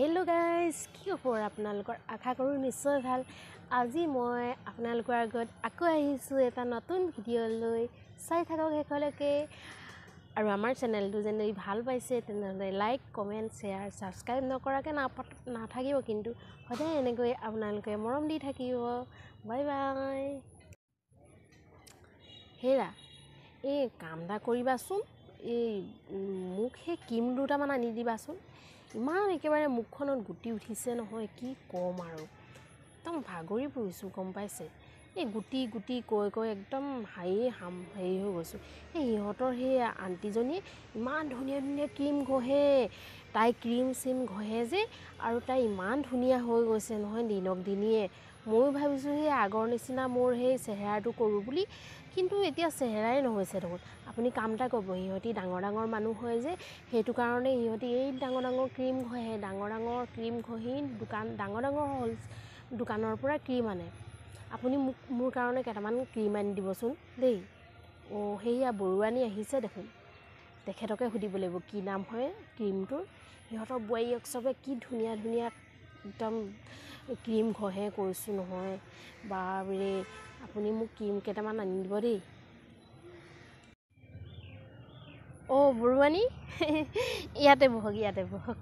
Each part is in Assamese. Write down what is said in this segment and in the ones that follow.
হেল্ল' গাইজ কি খবৰ আপোনালোকৰ আশা কৰোঁ নিশ্চয় ভাল আজি মই আপোনালোকৰ আগত আকৌ আহিছোঁ এটা নতুন ভিডিঅ'লৈ চাই থাকক শেষলৈকে আৰু আমাৰ চেনেলটো যদি ভাল পাইছে তেনেহ'লে লাইক কমেণ্ট শ্বেয়াৰ ছাবস্ক্ৰাইব নকৰাকৈ নাপাত নাথাকিব কিন্তু সদায় এনেকৈ আপোনালোকে মৰম দি থাকিব বাই বাই হেৰা এই কাম এটা কৰিবাচোন এই মোক সেই কিম দুটামান আনি দিবাচোন ইমান একেবাৰে মুখখনত গুটি উঠিছে নহয় কি ক'ম আৰু একদম ভাগৰি পৰিছোঁ গম পাইছে এই গুটি গুটি কৈ কৈ একদম হাঁহি হাম হেৰি হৈ গৈছোঁ এই সিহঁতৰ সেই আণ্টিজনীয়ে ইমান ধুনীয়া ধুনীয়া ক্ৰীম ঘঁহে তাই ক্ৰীম চিম ঘঁহে যে আৰু তাই ইমান ধুনীয়া হৈ গৈছে নহয় দিনক দিনিয়ে ময়ো ভাবিছোঁ সেই আগৰ নিচিনা মোৰ সেই চেহেৰাটো কৰোঁ বুলি কিন্তু এতিয়া চেহেৰাই নহৈছে দেখোন আপুনি কাম এটা ক'ব সিহঁতি ডাঙৰ ডাঙৰ মানুহ হয় যে সেইটো কাৰণে সিহঁতি এই ডাঙৰ ডাঙৰ ক্ৰীম ঘঁহে ডাঙৰ ডাঙৰ ক্ৰীম ঘঁহি দোকান ডাঙৰ ডাঙৰ হ'ল দোকানৰ পৰা ক্ৰীম আনে আপুনি মোক মোৰ কাৰণে কেইটামান ক্ৰীম আনি দিবচোন দেই অঁ সেয়া বৰুৱানী আহিছে দেখোন তেখেতকে সুধিব লাগিব কি নাম হয় ক্ৰীমটোৰ সিহঁতৰ বোৱাৰীয়েক চবে কি ধুনীয়া ধুনীয়া একদম ক্ৰীম ঘঁহে কৰিছোঁ নহয় বাপৰে আপুনি মোক ক্ৰীম কেইটামান আনি দিব দেই অ' বৰুৱানী ইয়াতে বহক ইয়াতে বহক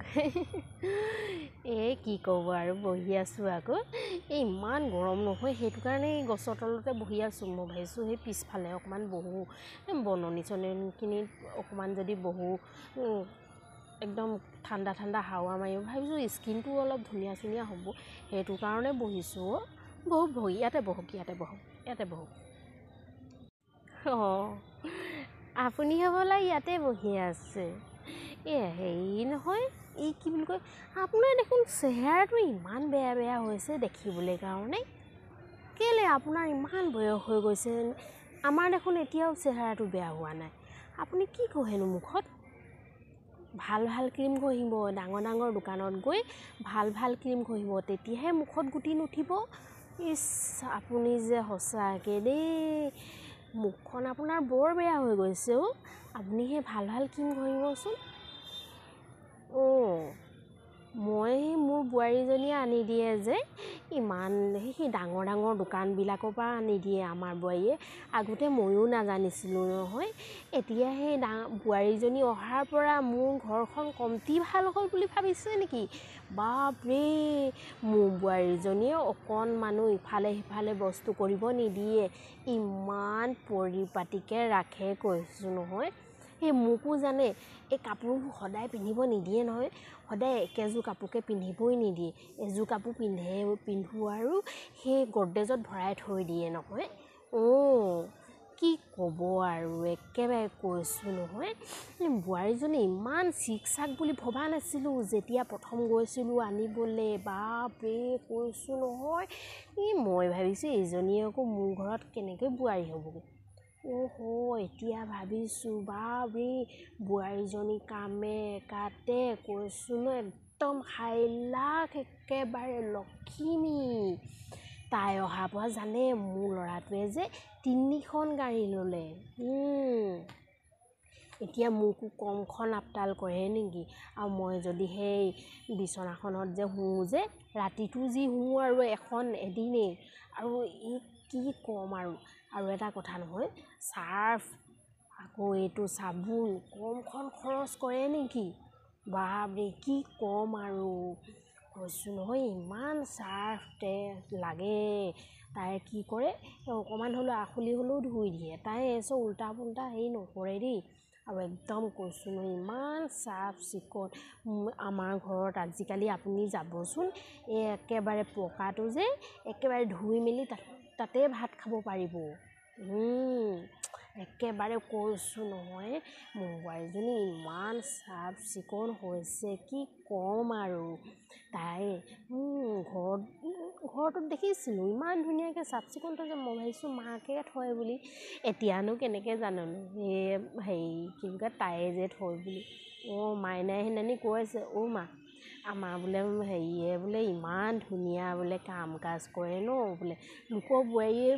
এই কি ক'ব আৰু বহি আছোঁ আকৌ এই ইমান গৰম নহয় সেইটো কাৰণে এই গছৰ তলতে বহি আছোঁ মই ভাবিছোঁ সেই পিছফালে অকণমান বহু বননি চননিখিনিত অকণমান যদি বহোঁ একদম ঠাণ্ডা ঠাণ্ডা হাৱা মাৰিব ভাবিছোঁ স্কিনটো অলপ ধুনীয়া চুনীয়া হ'ব সেইটো কাৰণে বহিছোঁ অ' বহু বহু ইয়াতে বহুক ইয়াতে বহুক ইয়াতে বহুক অঁ আপুনি হ'বলা ইয়াতে বহি আছে এই হেৰি নহয় এই কি বুলি কয় আপোনাৰ দেখোন চেহেৰাটো ইমান বেয়া বেয়া হৈছে দেখিবলৈ কাৰণে কেলৈ আপোনাৰ ইমান বয়স হৈ গৈছে আমাৰ দেখোন এতিয়াও চেহেৰাটো বেয়া হোৱা নাই আপুনি কি কহেনো মুখত ভাল ভাল ক্ৰীম ঘঁহিব ডাঙৰ ডাঙৰ দোকানত গৈ ভাল ভাল ক্ৰীম ঘঁহিব তেতিয়াহে মুখত গুটি নুঠিব ইচ আপুনি যে সঁচাকৈ দেই মুখখন আপোনাৰ বৰ বেয়া হৈ গৈছে অ' আপুনি সেই ভাল ভাল ক্ৰীম ঘঁহিবচোন অ মই মোৰ বোৱাৰীজনীয়ে আনি দিয়ে যে ইমান সেই ডাঙৰ ডাঙৰ দোকানবিলাকৰ পৰা আনি দিয়ে আমাৰ বোৱাৰীয়ে আগতে ময়ো নাজানিছিলোঁ নহয় এতিয়া সেই ডা বোৱাৰীজনী অহাৰ পৰা মোৰ ঘৰখন কমটি ভাল হ'ল বুলি ভাবিছে নেকি বাপৰে মোৰ বোৱাৰীজনীয়ে অকণমানো ইফালে সিফালে বস্তু কৰিব নিদিয়ে ইমান পৰিপাটিকৈ ৰাখে কৈছোঁ নহয় এই মোকো জানে এই কাপোৰবোৰ সদায় পিন্ধিব নিদিয়ে নহয় সদায় একেযোৰ কাপোৰকে পিন্ধিবই নিদিয়ে এযোৰ কাপোৰ পিন্ধে পিন্ধো আৰু সেই গড্ৰেজত ভৰাই থৈ দিয়ে নহয় অঁ কি ক'ব আৰু একেবাৰে কৈছোঁ নহয় বোৱাৰীজনী ইমান চিক চাক বুলি ভবা নাছিলোঁ যেতিয়া প্ৰথম গৈছিলোঁ আনিবলৈ বাপ ৰে কৈছোঁ নহয় এই মই ভাবিছোঁ এইজনীয়ে আকৌ মোৰ ঘৰত কেনেকৈ বোৱাৰী হ'বগৈ অহ এতিয়া ভাবিছোঁ বাবে বোৱাৰীজনী কামে কাতে কৈছোঁ ন একদম হাইলাখ একেবাৰে লক্ষ্মী তাই অহাৰ পৰা জানে মোৰ ল'ৰাটোৱে যে তিনিখন গাড়ী ল'লে এতিয়া মোকো কমখন আপডাল কৰে নেকি আৰু মই যদি সেই বিচনাখনত যে শুওঁ যে ৰাতিটো যি শুওঁ আৰু এখন এদিনেই আৰু এই কি ক'ম আৰু আৰু এটা কথা নহয় চাৰ্ফ আকৌ এইটো চাবোন কমখন খৰচ কৰে নেকি বাপৰে কি ক'ম আৰু কৈছোঁ নহয় ইমান চাৰ্ফ তে লাগে তাই কি কৰে অকণমান হ'লেও আখুলি হ'লেও ধুই দিয়ে তাই চব উল্টা পুল্টা হেৰি নকৰে দেই আৰু একদম কৈছোঁ নহয় ইমান চাফ চিকুণ আমাৰ ঘৰত আজিকালি আপুনি যাবচোন এই একেবাৰে পকাটো যে একেবাৰে ধুই মেলি তাত তাতে ভাত খাব পাৰিব একেবাৰে কৈছোঁ নহয় মুম্বাইজনী ইমান চাফ চিকুণ হৈছে কি ক'ম আৰু তাই ঘৰত ঘৰটোত দেখিছিলোঁ ইমান ধুনীয়াকৈ চাফ চিকুণ থৈছে মই ভাবিছোঁ মাকে থয় বুলি এতিয়ানো কেনেকৈ জাননো এই হেৰি কি বুলি কয় তাইয়ে যে থয় বুলি অঁ মাইনাই সেইদিনা কৈ আছে অ' মা আমাৰ বোলে হেৰিয়ে বোলে ইমান ধুনীয়া বোলে কাম কাজ কৰে ন বোলে লোকৰ বোৱাৰীয়ে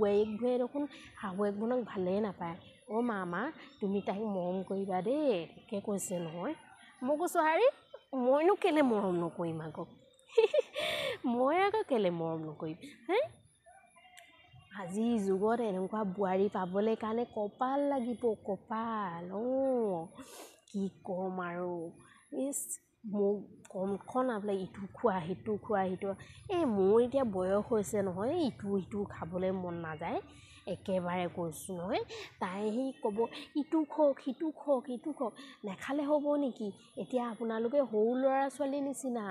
বোৱাৰীক ঘূৰে দেখোন শাহুৱেক বনক ভালেই নাপায় অ' মামা তুমি তাইক মৰম কৰিবা দেই তাকে কৈছে নহয় মই কৈছোঁ হাৰি মইনো কেলৈ মৰম নকৰিম আকৌ মই আকৌ কেলৈ মৰম নকৰিম হে আজিৰ যুগত এনেকুৱা বোৱাৰী পাবলৈ কাৰণে কপাল লাগিব কপাল অ কি ক'ম আৰু ইছ মোক কমখন বোলে ইটো খোৱা সিটো খোৱা সিটো এই মোৰ এতিয়া বয়স হৈছে নহয় ইটো সিটো খাবলৈ মন নাযায় একেবাৰে কৈছোঁ নহয় তাই সেই ক'ব ইটো খওক সিটো খওক ইটো খওক নেখালে হ'ব নেকি এতিয়া আপোনালোকে সৰু ল'ৰা ছোৱালীৰ নিচিনা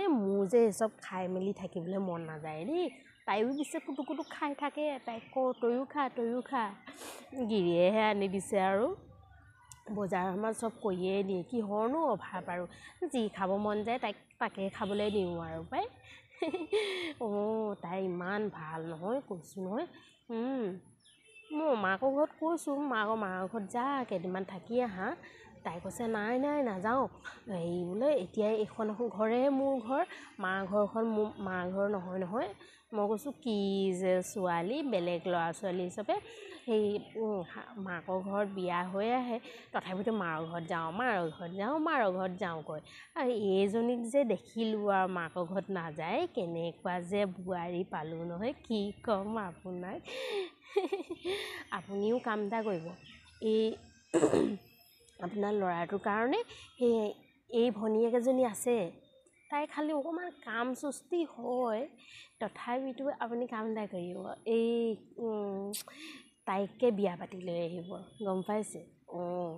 এই মোৰ যে চব খাই মেলি থাকিবলৈ মন নাযায় দেই তাইও পিছে কুটুকুটুক খাই থাকে তাইক কওঁ তয়ো খা তয়ো খা গিৰিয়েহে আনি দিছে আৰু বজাৰ সমাৰ চব কৰিয়ে দিয়ে কিহৰনো অভাৱ আৰু যি খাব মন যায় তাইক তাকে খাবলৈ দিওঁ আৰু পাই অঁ তাই ইমান ভাল নহয় কৈছোঁ নহয় মোৰ মাকৰ ঘৰত কৈছোঁ মাকৰ মাৰ ঘৰত যা কেইদিনমান থাকি আহা তাই কৈছে নাই নাই নাযাওঁ হেৰি বোলে এতিয়াই এইখন ঘৰে মোৰ ঘৰ মা ঘৰখন মোৰ মা ঘৰ নহয় নহয় মই কৈছোঁ কি যে ছোৱালী বেলেগ ল'ৰা ছোৱালী হিচাপে সেই মাকৰ ঘৰত বিয়া হৈ আহে তথাপিতো মাৰ ঘৰত যাওঁ মাৰ ঘৰত যাওঁ মাৰ ঘৰত যাওঁ কয় আৰু এইজনীক যে দেখিলোঁ আৰু মাকৰ ঘৰত নাযায় কেনেকুৱা যে বোৱাৰী পালোঁ নহয় কি ক'ম আপোনাক আপুনিও কাম এটা কৰিব এই আপোনাৰ ল'ৰাটোৰ কাৰণে সেই এই ভনীয়েক এজনী আছে তাই খালী অকণমান কাম চুস্তি হয় তথাপিতো আপুনি কাম এটা কৰিব এই তাইকে বিয়া পাতি লৈ আহিব গম পাইছে অঁ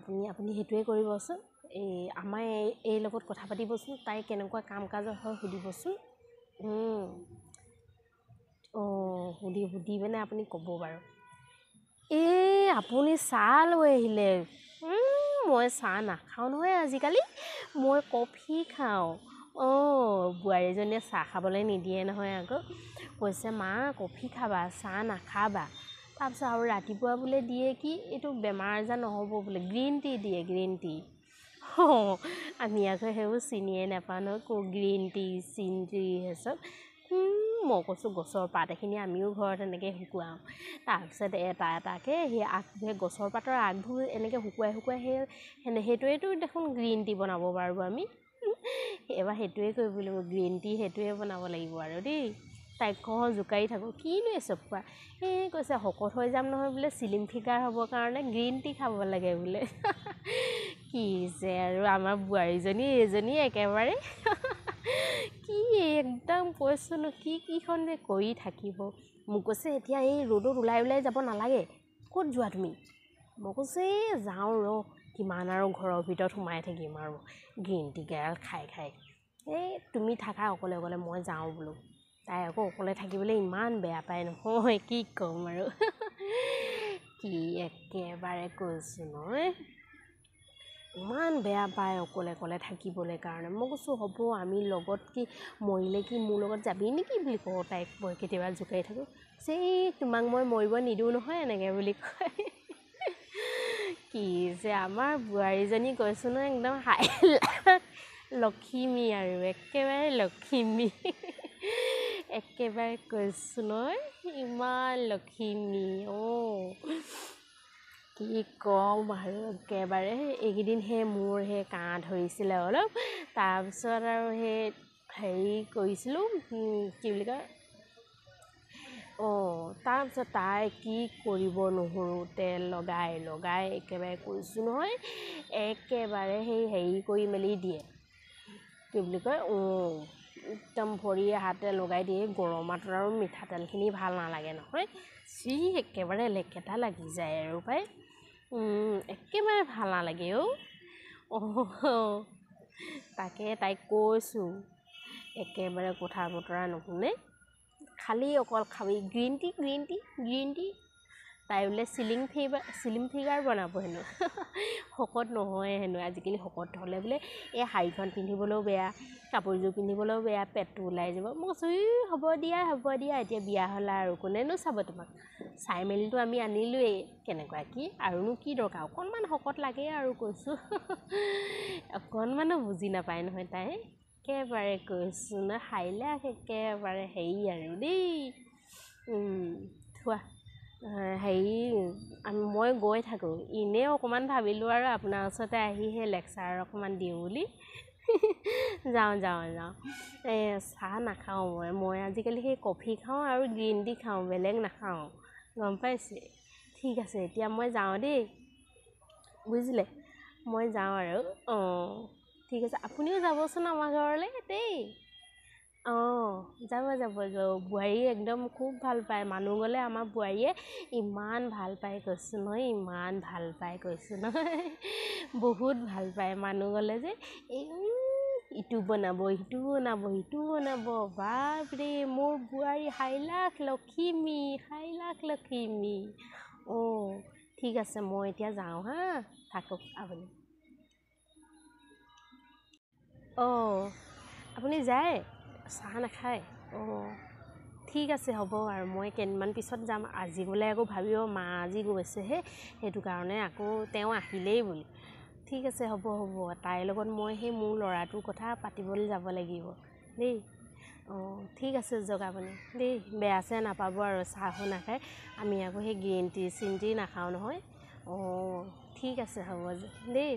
আপুনি আপুনি সেইটোৱে কৰিবচোন এই আমাৰ এই এই লগত কথা পাতিবচোন তাই কেনেকুৱা কাম কাজৰ হয় সুধিবচোন অঁ সুধি সুধি মানে আপুনি ক'ব বাৰু এই আপুনি চাহ লৈ আহিলে মই চাহ নাখাওঁ নহয় আজিকালি মই কফি খাওঁ অঁ বোৱাৰীজনীয়ে চাহ খাবলৈ নিদিয়ে নহয় আকৌ কৈছে মা কফি খাবা চাহ নাখাবা তাৰপিছত আৰু ৰাতিপুৱা বোলে দিয়ে কি এইটো বেমাৰ আজাৰ নহ'ব বোলে গ্ৰীণ টি দিয়ে গ্ৰীণ টি অঁ আমি আকৌ সেইবোৰ চিনিয়ে নাপাওঁ নহয় ক'ত গ্ৰীণ টি চিন টি সেইচব মই কৈছোঁ গছৰ পাত এইখিনি আমিও ঘৰত এনেকৈ শুকুৱাওঁ তাৰপিছত এটা এটাকৈ সেই আগ গছৰ পাতৰ আগবোৰ এনেকৈ শুকুৱাই শুকুৱাই সেই সেনে সেইটোৱেতো দেখোন গ্ৰীণ টি বনাব পাৰোঁ আমি এইবাৰ সেইটোৱে কৰিব লাগিব গ্ৰীণ টি সেইটোৱে বনাব লাগিব আৰু দেই তাইক কওঁ জোকাৰি থাকোঁ কিনো এচব খোৱা সেই কৈছে শকত হৈ যাম নহয় বোলে চিলিম ফিকাৰ হ'বৰ কাৰণে গ্ৰীণ টি খাব লাগে বোলে কি যে আৰু আমাৰ বোৱাৰীজনী এজনী একেবাৰে একদম কৈছোঁ কি কিখন যে কৰি থাকিব মোক কৈছে এতিয়া এই ৰ'দত ওলাই ওলাই যাব নালাগে ক'ত যোৱা তুমি মই কৈছোঁ এই যাওঁ ৰ কিমান আৰু ঘৰৰ ভিতৰত সোমাই থাকিম আৰু গ্ৰীণ টি গেৰাল খাই খাই এই তুমি থাকা অকলে অকলে মই যাওঁ বোলো তাই আকৌ অকলে থাকিবলৈ ইমান বেয়া পায় নহয় কি ক'ম আৰু কি একেবাৰে কৈছোঁ নহয় ইমান বেয়া পায় অকলে অকলে থাকিবলৈ কাৰণে মই কৈছোঁ হ'ব আমি লগত কি মৰিলে কি মোৰ লগত যাবি নেকি বুলি কওঁ তাইক মই কেতিয়াবা জোকাই থাকোঁ যে এই তোমাক মই মৰিব নিদিওঁ নহয় এনেকৈ বুলি কয় কি যে আমাৰ বোৱাৰীজনী কৈছোঁ নহয় একদম হাই লখিমী আৰু একেবাৰে লখিমী একেবাৰে কৈছোঁ নহয় ইমান লখিমী অ' কি কওঁ বাৰু একেবাৰে সেই এইকেইদিন সেই মোৰ সেই কাঁহ ধৰিছিলে অলপ তাৰপিছত আৰু সেই হেৰি কৰিছিলোঁ কি বুলি কয় অঁ তাৰপিছত তাই কি কৰিব নহৰু তেল লগাই লগাই একেবাৰে কৈছোঁ নহয় একেবাৰে সেই হেৰি কৰি মেলি দিয়ে কি বুলি কয় অঁ একদম ভৰিয়ে হাতে লগাই দিয়ে গৰম গৰমাতত আৰু মিঠাতেলখিনি ভাল নালাগে নহয় চি একেবাৰে লেকেটা লাগি যায় আৰু পাই একেবাৰে ভাল নালাগে অ' তাকে তাইক কৈছোঁ একেবাৰে কথা বতৰা নুশুনে খালি অকল খাবি green tea green tea green tea তাই বোলে চিলিং ফিগাৰ চিলিং ফিগাৰ বনাব হেনো শকত নহয় হেনো আজিকালি শকত হ'লে বোলে এই শাৰীখন পিন্ধিবলৈও বেয়া কাপোৰযোৰ পিন্ধিবলৈও বেয়া পেটটো ওলাই যাব মই কৈছোঁ ই হ'ব দিয়া হ'ব দিয়া এতিয়া বিয়া হ'লে আৰু কোনেনো চাব তোমাক চাই মেলিতো আমি আনিলোঁৱেই কেনেকুৱা কি আৰুনো কি দৰকাৰ অকণমান শকত লাগে আৰু কৈছোঁ অকণমানো বুজি নাপায় নহয় তাই একেবাৰে কৈছোঁ ন হাৰিলে একেবাৰে হেৰি আৰু দেই থোৱা হেৰি মই গৈ থাকোঁ এনেই অকণমান ভাবিলোঁ আৰু আপোনাৰ ওচৰতে আহি সেই লেকচাৰ অকণমান দিওঁ বুলি যাওঁ যাওঁ যাওঁ এই চাহ নাখাওঁ মই মই আজিকালি সেই কফি খাওঁ আৰু গ্ৰীণ টি খাওঁ বেলেগ নাখাওঁ গম পাইছে ঠিক আছে এতিয়া মই যাওঁ দেই বুজিলে মই যাওঁ আৰু অঁ ঠিক আছে আপুনিও যাবচোন আমাৰ ঘৰলৈ দেই অঁ যাব যাব যাব বোৱাৰীয়ে একদম খুব ভাল পায় মানুহ গ'লে আমাৰ বোৱাৰীয়ে ইমান ভাল পায় কৈছোঁ নহয় ইমান ভাল পায় কৈছোঁ নহয় বহুত ভাল পায় মানুহ গ'লে যে এই ইটো বনাব সিটো বনাব সিটো বনাব বাপৰে মোৰ বোৱাৰী হাইলাখ লখিমী হাইলাখ লখিমী অঁ ঠিক আছে মই এতিয়া যাওঁ হা থাকক আপুনি অঁ আপুনি যায় চাহ নাখায় অঁ ঠিক আছে হ'ব আৰু মই কেইদিনমান পিছত যাম আজি গ'লে আকৌ ভাবিব মা আজি গৈছেহে সেইটো কাৰণে আকৌ তেওঁ আহিলেই বুলি ঠিক আছে হ'ব হ'ব তাইৰ লগত মই সেই মোৰ ল'ৰাটোৰ কথা পাতিবলৈ যাব লাগিব দেই অঁ ঠিক আছে জগাবনে দেই বেয়া চেয়া নাপাব আৰু চাহো নাখায় আমি আকৌ সেই গ্ৰীণ টি চিন টি নাখাওঁ নহয় অঁ ঠিক আছে হ'ব দেই